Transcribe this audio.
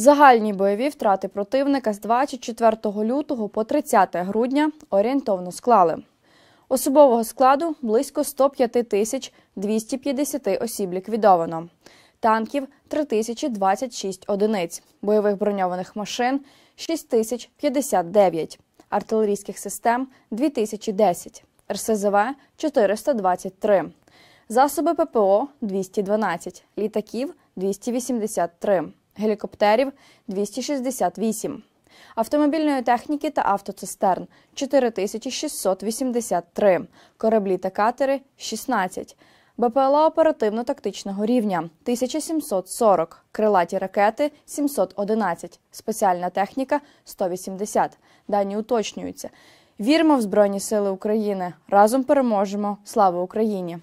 Загальні бойові втрати противника з 24 лютого по 30 грудня орієнтовно склали. Особового складу близько 105 тисяч 250 осіб ліквідовано, танків 3026 одиниць, бойових броньованих машин 6059, артилерійських систем 2010, РСЗВ 423, засоби ППО 212, літаків 283 гелікоптерів 268, автомобільної техніки та автоцистерн 4683, кораблі та катери 16, БПЛА оперативно-тактичного рівня 1740, крилаті ракети 711, спеціальна техніка 180. Дані уточнюються. Віримо в Збройні Сили України. Разом переможемо. Слава Україні!